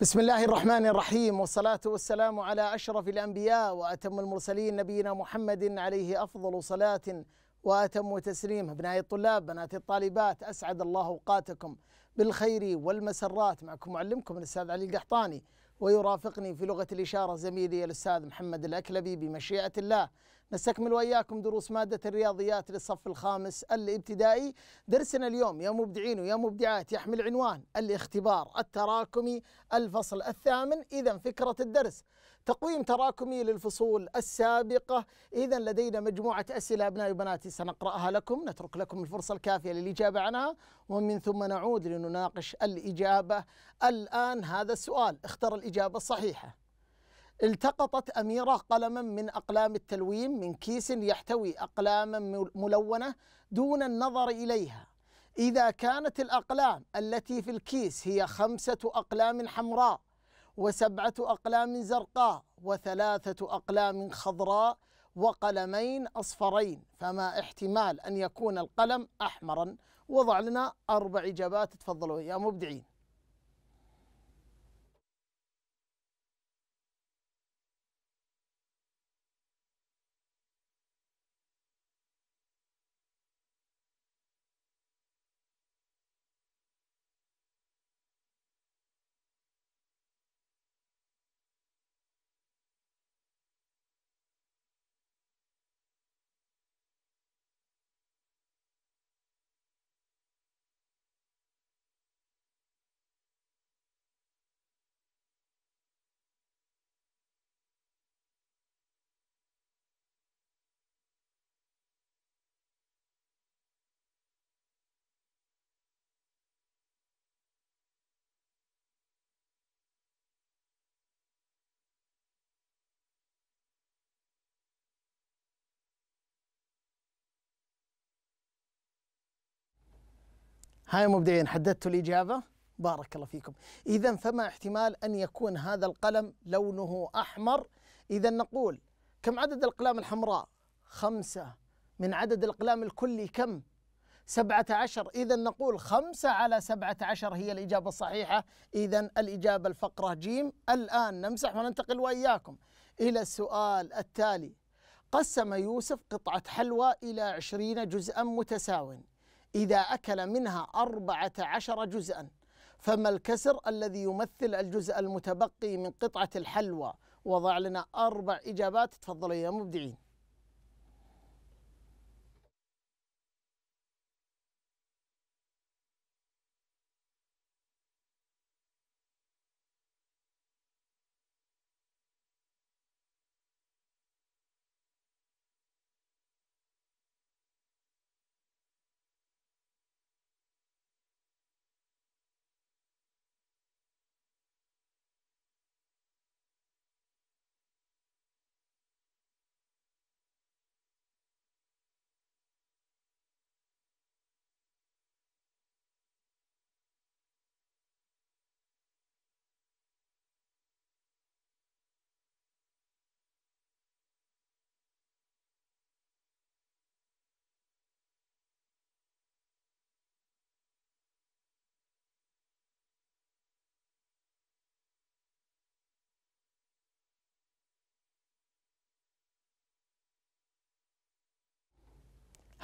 بسم الله الرحمن الرحيم والصلاة والسلام على أشرف الأنبياء وأتم المرسلين نبينا محمد عليه أفضل صلاة وأتم تسليم أبنائي الطلاب بنات الطالبات أسعد الله أوقاتكم بالخير والمسرات معكم معلمكم الأستاذ علي القحطاني ويرافقني في لغة الإشارة زميلي الأستاذ محمد الأكلبي بمشيئة الله نستكمل وإياكم دروس مادة الرياضيات للصف الخامس الابتدائي درسنا اليوم يا مبدعين ويا مبدعات يحمل عنوان الاختبار التراكمي الفصل الثامن إذا فكرة الدرس تقويم تراكمي للفصول السابقة إذا لدينا مجموعة أسئلة أبنائي وبناتي سنقرأها لكم نترك لكم الفرصة الكافية للإجابة عنها ومن ثم نعود لنناقش الإجابة الآن هذا السؤال اختر الإجابة الصحيحة التقطت أميرة قلما من أقلام التلوين من كيس يحتوي أقلاما ملونة دون النظر إليها إذا كانت الأقلام التي في الكيس هي خمسة أقلام حمراء وسبعة أقلام زرقاء وثلاثة أقلام خضراء وقلمين أصفرين فما احتمال أن يكون القلم أحمرا وضع لنا أربع إجابات تفضلوا يا مبدعين هاي مبدعين حددتوا الإجابة بارك الله فيكم إذا فما احتمال أن يكون هذا القلم لونه أحمر إذا نقول كم عدد الأقلام الحمراء خمسة من عدد الأقلام الكلي كم سبعة عشر إذا نقول خمسة على سبعة عشر هي الإجابة الصحيحة إذا الإجابة الفقرة جيم الآن نمسح وننتقل وإياكم إلى السؤال التالي قسم يوسف قطعة حلوى إلى عشرين جزءا متساوٍ إذا أكل منها أربعة عشر جزءا فما الكسر الذي يمثل الجزء المتبقي من قطعة الحلوى وضع لنا أربع إجابات تفضلوا يا مبدعين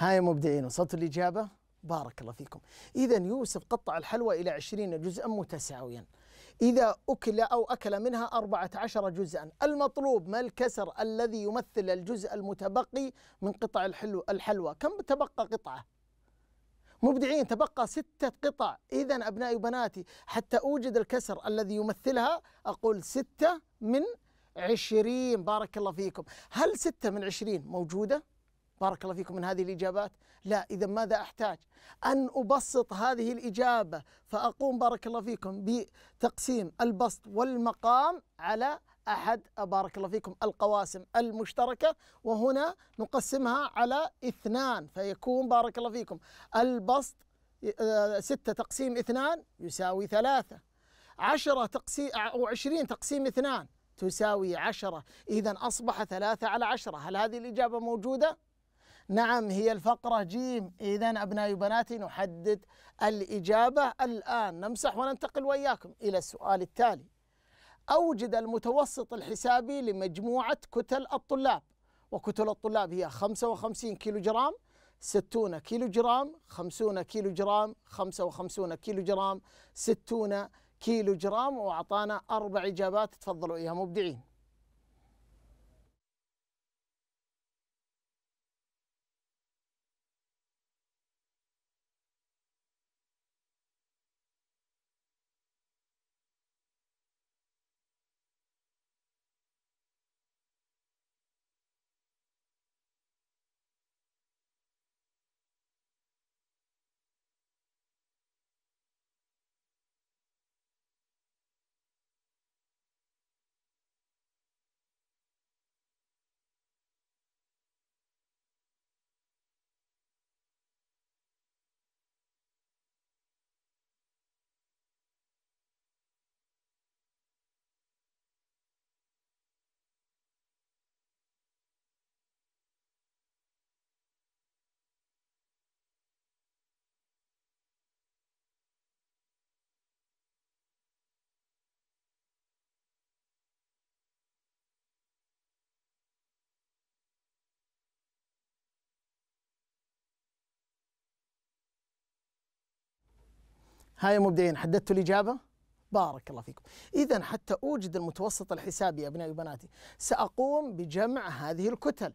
ها يا مبدعين وصلتوا الإجابة بارك الله فيكم إذا يوسف قطع الحلوى إلى عشرين جزءا متساويا إذا أكل أو أكل منها أربعة عشر جزءا المطلوب ما الكسر الذي يمثل الجزء المتبقي من قطع الحلو الحلوى كم تبقى قطعة مبدعين تبقى ستة قطع إذا أبنائي وبناتي حتى أوجد الكسر الذي يمثلها أقول ستة من عشرين بارك الله فيكم هل ستة من عشرين موجودة؟ بارك الله فيكم من هذه الإجابات لا إذا ماذا أحتاج أن أبسط هذه الإجابة فأقوم بارك الله فيكم بتقسيم البسط والمقام على أحد بارك الله فيكم القواسم المشتركة وهنا نقسمها على اثنان فيكون بارك الله فيكم البسط آه، ستة تقسيم اثنان يساوي ثلاثة عشرة تقسيم أو عشرين تقسيم اثنان تساوي عشرة إذا أصبح ثلاثة على عشرة هل هذه الإجابة موجودة؟ نعم هي الفقرة جيم إذا أبنائي وبناتي نحدد الإجابة الآن نمسح وننتقل وإياكم إلى السؤال التالي أوجد المتوسط الحسابي لمجموعة كتل الطلاب وكتل الطلاب هي 55 كيلو جرام 60 كيلو جرام 50 كيلو جرام 55 كيلو جرام 60 كيلو جرام وأعطانا أربع إجابات تفضلوا إياها مبدعين هاي مبدعين حددتوا الإجابة بارك الله فيكم إذا حتى أوجد المتوسط الحسابي يا أبنائي وبناتي سأقوم بجمع هذه الكتل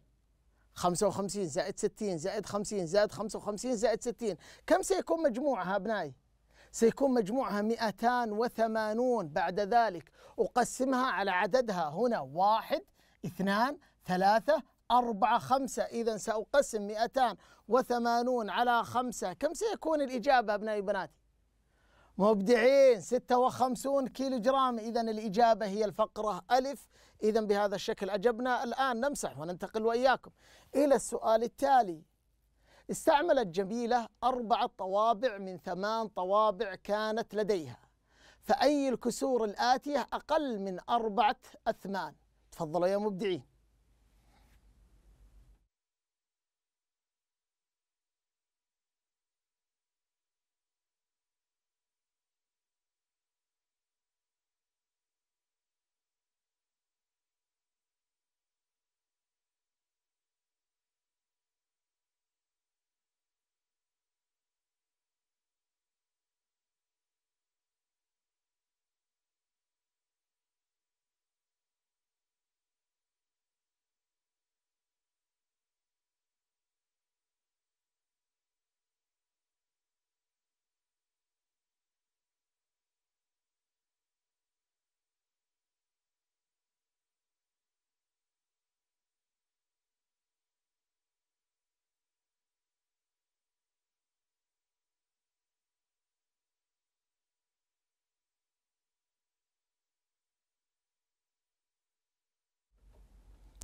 55 زائد 60 زائد 50 زائد 55 زائد 60 كم سيكون مجموعها أبنائي؟ سيكون مجموعها 280 بعد ذلك أقسمها على عددها هنا واحد اثنان ثلاثة أربعة خمسة إذا سأقسم 280 على خمسة كم سيكون الإجابة أبنائي وبناتي؟ مبدعين 56 كيلو جرام إذا الإجابة هي الفقرة ألف إذا بهذا الشكل أجبنا الآن نمسح وننتقل وإياكم إلى السؤال التالي استعملت جميلة أربعة طوابع من ثمان طوابع كانت لديها فأي الكسور الآتية أقل من أربعة أثمان تفضلوا يا مبدعين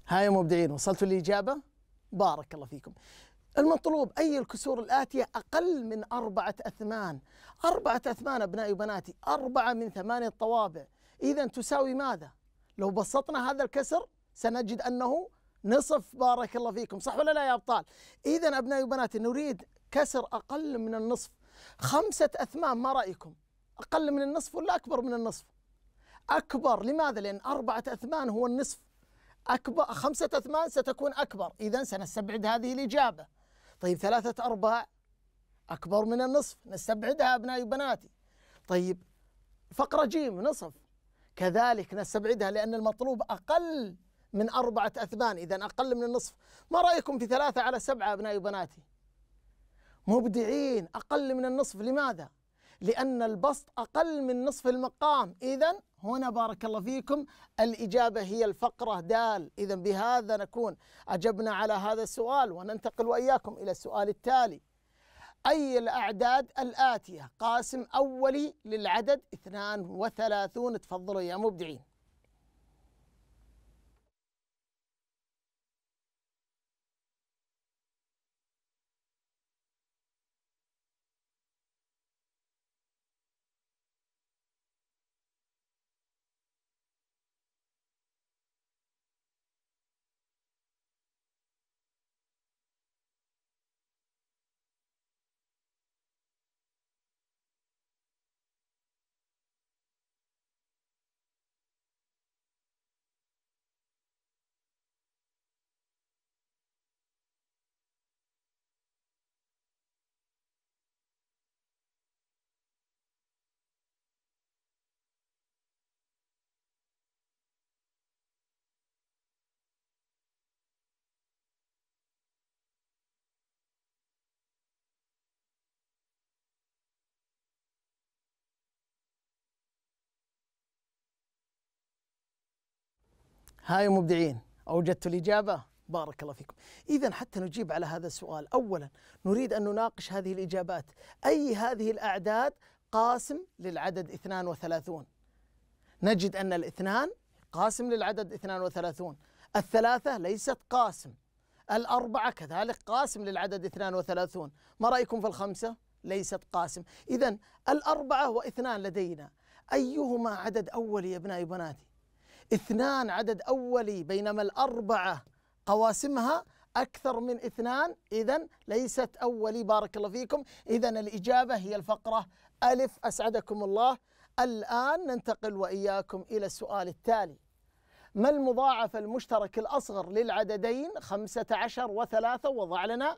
ها يا مبدعين وصلتوا للإجابة؟ بارك الله فيكم المطلوب أي الكسور الآتية أقل من أربعة أثمان أربعة أثمان أبنائي وبناتي أربعة من ثمانية طوابع إذا تساوي ماذا؟ لو بسطنا هذا الكسر سنجد أنه نصف بارك الله فيكم صح ولا لا يا أبطال؟ إذا أبنائي وبناتي نريد كسر أقل من النصف خمسة أثمان ما رأيكم؟ أقل من النصف ولا أكبر من النصف؟ أكبر لماذا؟ لأن أربعة أثمان هو النصف أكبر خمسة أثمان ستكون أكبر إذا سنستبعد هذه الإجابة طيب ثلاثة أرباع أكبر من النصف نستبعدها أبنائي وبناتي طيب فقرة جيم نصف كذلك نستبعدها لأن المطلوب أقل من أربعة أثمان إذا أقل من النصف ما رأيكم في ثلاثة على سبعة أبنائي وبناتي مبدعين أقل من النصف لماذا؟ لأن البسط أقل من نصف المقام إذا هنا بارك الله فيكم الإجابة هي الفقرة دال إذا بهذا نكون أجبنا على هذا السؤال وننتقل وإياكم إلى السؤال التالي أي الأعداد الآتية قاسم أولي للعدد 32 تفضلوا يا مبدعين هاي مبدعين أوجدت الإجابة بارك الله فيكم إذا حتى نجيب على هذا السؤال أولا نريد أن نناقش هذه الإجابات أي هذه الأعداد قاسم للعدد 32 نجد أن الاثنان قاسم للعدد 32 الثلاثة ليست قاسم الأربعة كذلك قاسم للعدد 32 ما رأيكم في الخمسة؟ ليست قاسم إذا الأربعة واثنان لدينا أيهما عدد أولي يا أبنائي وبناتي اثنان عدد أولي بينما الأربعة قواسمها أكثر من اثنان إذا ليست أولي بارك الله فيكم إذا الإجابة هي الفقرة ألف أسعدكم الله الآن ننتقل وإياكم إلى السؤال التالي ما المضاعف المشترك الأصغر للعددين خمسة عشر وثلاثة وضع لنا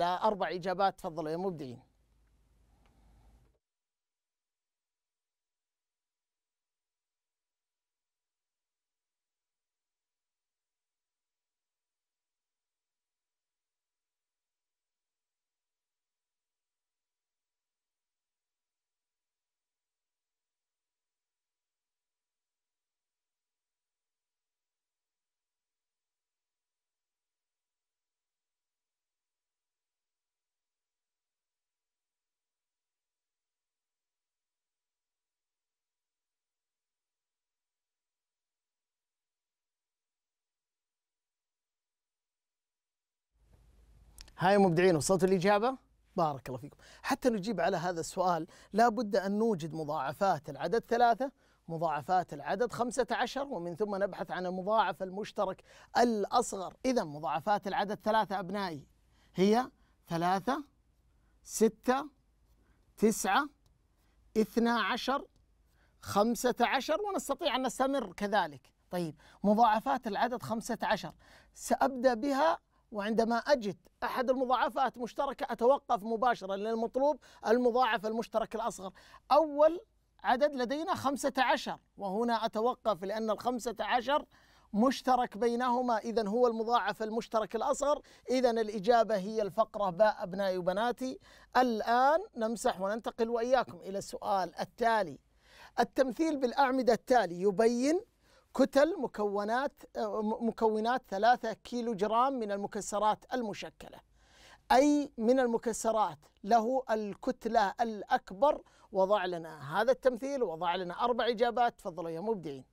أربع إجابات تفضلوا يا مبدعين هاي مبدعين وصلتوا الإجابة؟ بارك الله فيكم حتى نجيب على هذا السؤال لا بد أن نوجد مضاعفات العدد ثلاثة مضاعفات العدد 15 ومن ثم نبحث عن المضاعف المشترك الأصغر إذا مضاعفات العدد ثلاثة أبنائي هي ثلاثة ستة تسعة اثنا عشر خمسة عشر ونستطيع أن نستمر كذلك طيب مضاعفات العدد خمسة عشر سأبدأ بها وعندما أجد أحد المضاعفات مشتركة أتوقف مباشرة لأن المطلوب المضاعف المشترك الأصغر أول عدد لدينا خمسة عشر وهنا أتوقف لأن الخمسة عشر مشترك بينهما إذا هو المضاعف المشترك الأصغر إذا الإجابة هي الفقرة باء أبنائي وبناتي الآن نمسح وننتقل وإياكم إلى السؤال التالي التمثيل بالأعمدة التالي يبين كتل مكونات آه، مكونات 3 كيلو جرام من المكسرات المشكلة أي من المكسرات له الكتلة الأكبر وضع لنا هذا التمثيل وضع لنا أربع إجابات تفضلوا يا مبدعين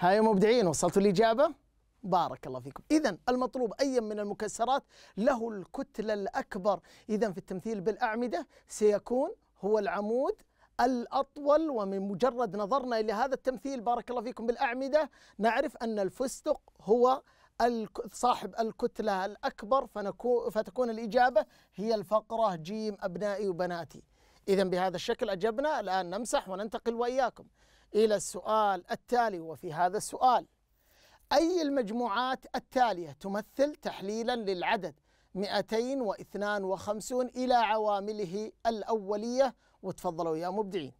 ها يا مبدعين وصلتوا الإجابة؟ بارك الله فيكم إذا المطلوب أي من المكسرات له الكتلة الأكبر إذا في التمثيل بالأعمدة سيكون هو العمود الأطول ومن مجرد نظرنا إلى هذا التمثيل بارك الله فيكم بالأعمدة نعرف أن الفستق هو صاحب الكتلة الأكبر فتكون الإجابة هي الفقرة جيم أبنائي وبناتي إذا بهذا الشكل أجبنا الآن نمسح وننتقل وإياكم إلى السؤال التالي وفي هذا السؤال أي المجموعات التالية تمثل تحليلا للعدد 252 إلى عوامله الأولية وتفضلوا يا مبدعين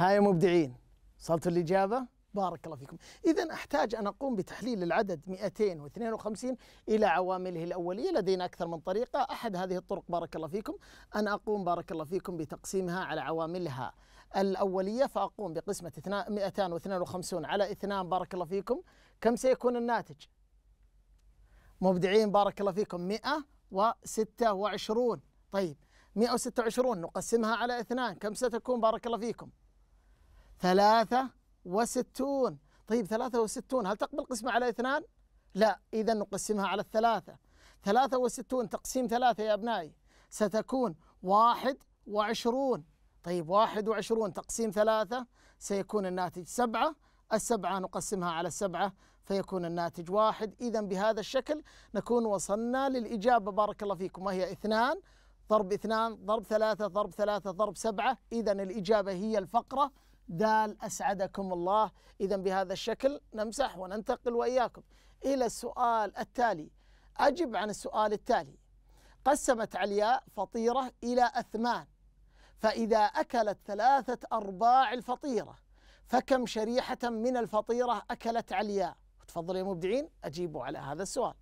ها يا مبدعين وصلتوا الإجابة بارك الله فيكم إذا أحتاج أن أقوم بتحليل العدد 252 إلى عوامله الأولية لدينا أكثر من طريقة أحد هذه الطرق بارك الله فيكم أن أقوم بارك الله فيكم بتقسيمها على عواملها الأولية فأقوم بقسمة 252 على 2 بارك الله فيكم كم سيكون الناتج مبدعين بارك الله فيكم 126 طيب 126 نقسمها على اثنان كم ستكون بارك الله فيكم ثلاثة وستون طيب ثلاثة وستون هل تقبل قسمة على اثنان؟ لا إذا نقسمها على الثلاثة ثلاثة وستون تقسيم ثلاثة يا أبنائي ستكون واحد وعشرون طيب واحد وعشرون تقسيم ثلاثة سيكون الناتج سبعة السبعة نقسمها على السبعة فيكون الناتج واحد إذا بهذا الشكل نكون وصلنا للإجابة بارك الله فيكم وهي اثنان ضرب اثنان ضرب ثلاثة ضرب ثلاثة ضرب سبعة إذا الإجابة هي الفقرة دال أسعدكم الله إذا بهذا الشكل نمسح وننتقل وإياكم إلى السؤال التالي أجب عن السؤال التالي قسمت علياء فطيرة إلى أثمان فإذا أكلت ثلاثة أرباع الفطيرة فكم شريحة من الفطيرة أكلت علياء تفضلوا يا مبدعين أجيبوا على هذا السؤال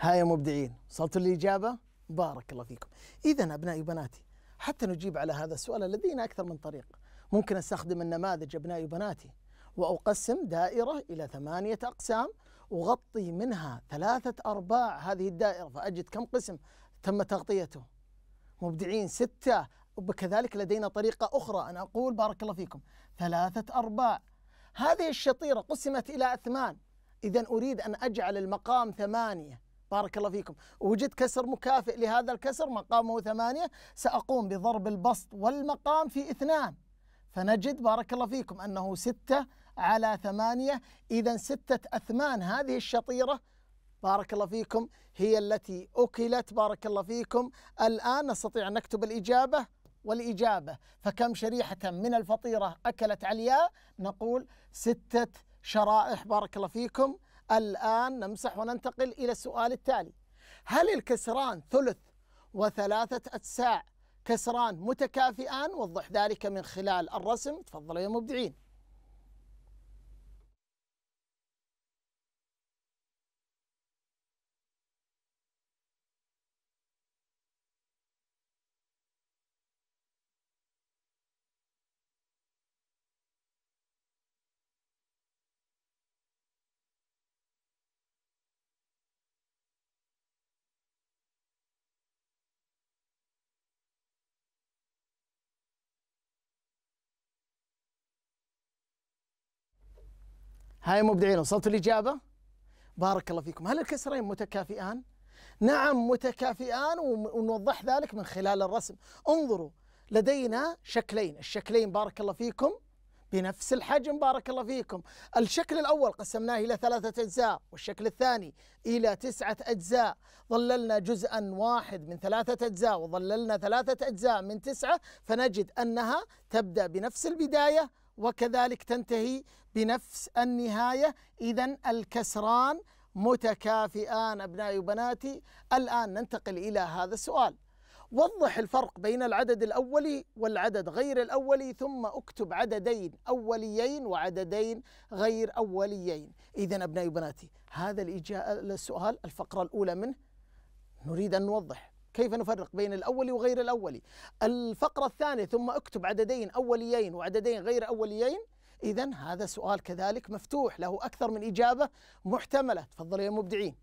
ها يا مبدعين وصلتوا للإجابة بارك الله فيكم إذا أبنائي وبناتي حتى نجيب على هذا السؤال لدينا أكثر من طريق ممكن أستخدم النماذج أبنائي وبناتي وأقسم دائرة إلى ثمانية أقسام أغطي منها ثلاثة أرباع هذه الدائرة فأجد كم قسم تم تغطيته مبدعين ستة وكذلك لدينا طريقة أخرى أن أقول بارك الله فيكم ثلاثة أرباع هذه الشطيرة قسمت إلى أثمان إذا أريد أن أجعل المقام ثمانية بارك الله فيكم وجد كسر مكافئ لهذا الكسر مقامه ثمانية سأقوم بضرب البسط والمقام في اثنان فنجد بارك الله فيكم أنه ستة على ثمانية إذا ستة أثمان هذه الشطيرة بارك الله فيكم هي التي أكلت بارك الله فيكم الآن نستطيع أن نكتب الإجابة والإجابة فكم شريحة من الفطيرة أكلت علياء نقول ستة شرائح بارك الله فيكم الآن نمسح وننتقل إلى السؤال التالي هل الكسران ثلث وثلاثة أتساع كسران متكافئان وضح ذلك من خلال الرسم تفضلوا يا مبدعين هاي مبدعين وصلت الإجابة بارك الله فيكم هل الكسرين متكافئان نعم متكافئان ونوضح ذلك من خلال الرسم انظروا لدينا شكلين الشكلين بارك الله فيكم بنفس الحجم بارك الله فيكم الشكل الأول قسمناه إلى ثلاثة أجزاء والشكل الثاني إلى تسعة أجزاء ظللنا جزءا واحد من ثلاثة أجزاء وظللنا ثلاثة أجزاء من تسعة فنجد أنها تبدأ بنفس البداية وكذلك تنتهي بنفس النهاية إذا الكسران متكافئان أبنائي وبناتي الآن ننتقل إلى هذا السؤال وضح الفرق بين العدد الأولي والعدد غير الأولي ثم اكتب عددين أوليين وعددين غير أوليين إذا أبنائي وبناتي هذا السؤال الفقرة الأولى منه نريد أن نوضح كيف نفرق بين الأول وغير الأولي الفقرة الثانية ثم اكتب عددين أوليين وعددين غير أوليين إذا هذا سؤال كذلك مفتوح له أكثر من إجابة محتملة تفضلوا يا مبدعين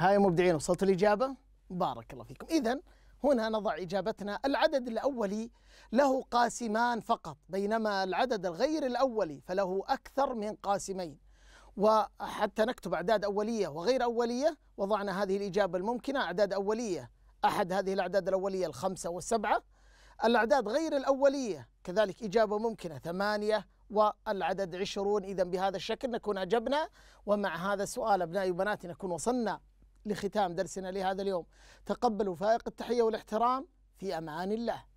هاي مبدعين وصلت الإجابة بارك الله فيكم إذا هنا نضع إجابتنا العدد الأولي له قاسمان فقط بينما العدد الغير الأولي فله أكثر من قاسمين وحتى نكتب أعداد أولية وغير أولية وضعنا هذه الإجابة الممكنة أعداد أولية أحد هذه الأعداد الأولية الخمسة والسبعة الأعداد غير الأولية كذلك إجابة ممكنة ثمانية والعدد عشرون إذا بهذا الشكل نكون أجبنا ومع هذا السؤال أبنائي وبناتي نكون وصلنا لختام درسنا لهذا اليوم تقبلوا فائق التحية والاحترام في أمان الله